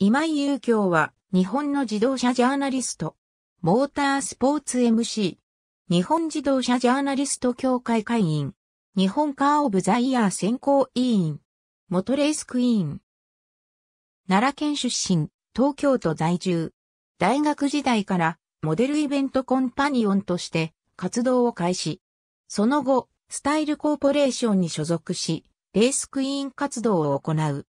今井祐京は、日本の自動車ジャーナリスト、モータースポーツ MC、日本自動車ジャーナリスト協会会員、日本カーオブザイヤー選考委員、元レースクイーン。奈良県出身、東京都在住。大学時代からモデルイベントコンパニオンとして活動を開始。その後、スタイルコーポレーションに所属し、レースクイーン活動を行う。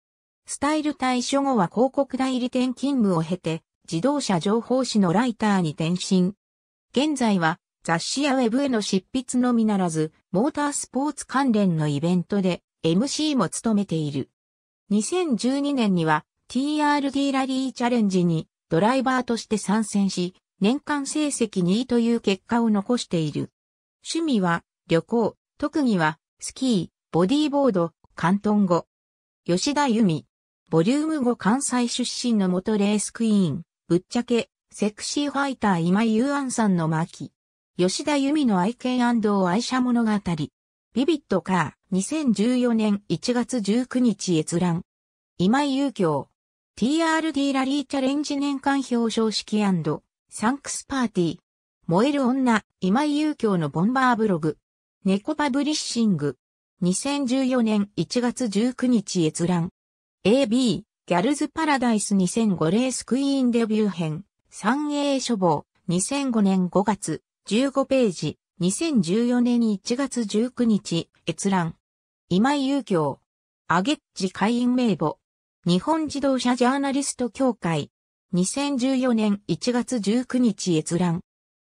スタイル退所後は広告代理店勤務を経て、自動車情報誌のライターに転身。現在は雑誌やウェブへの執筆のみならず、モータースポーツ関連のイベントで MC も務めている。2012年には TRD ラリーチャレンジにドライバーとして参戦し、年間成績2位という結果を残している。趣味は旅行、特技はスキー、ボディーボード、関東語。吉田由美。ボリューム5関西出身の元レースクイーン、ぶっちゃけ、セクシーファイター今井優安さんの巻。吉田由美の愛犬愛車物語。ビビットカー、2014年1月19日閲覧。今井優京。TRD ラリーチャレンジ年間表彰式サンクスパーティー。燃える女、今井優京のボンバーブログ。猫パブリッシング。2014年1月19日閲覧。AB、ギャルズパラダイス2005レースクイーンデビュー編、3A 書房、2005年5月、15ページ、2014年1月19日、閲覧。今井遊行。アゲッジ会員名簿。日本自動車ジャーナリスト協会。2014年1月19日閲覧。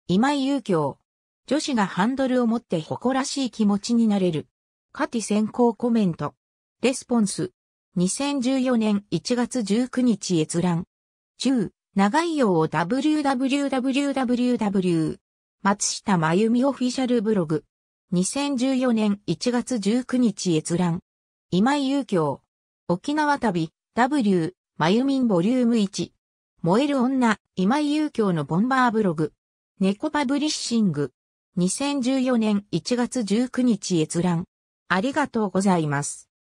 今井遊行。女子がハンドルを持って誇らしい気持ちになれる。カティ先行コメント。レスポンス。2014年1月19日閲覧。中、長いよう www.www 松下真由美オフィシャルブログ。2014年1月19日閲覧。今井優京。沖縄旅、W、まゆみんボリューム1。燃える女、今井優京のボンバーブログ。猫パブリッシング。2014年1月19日閲覧。ありがとうございます。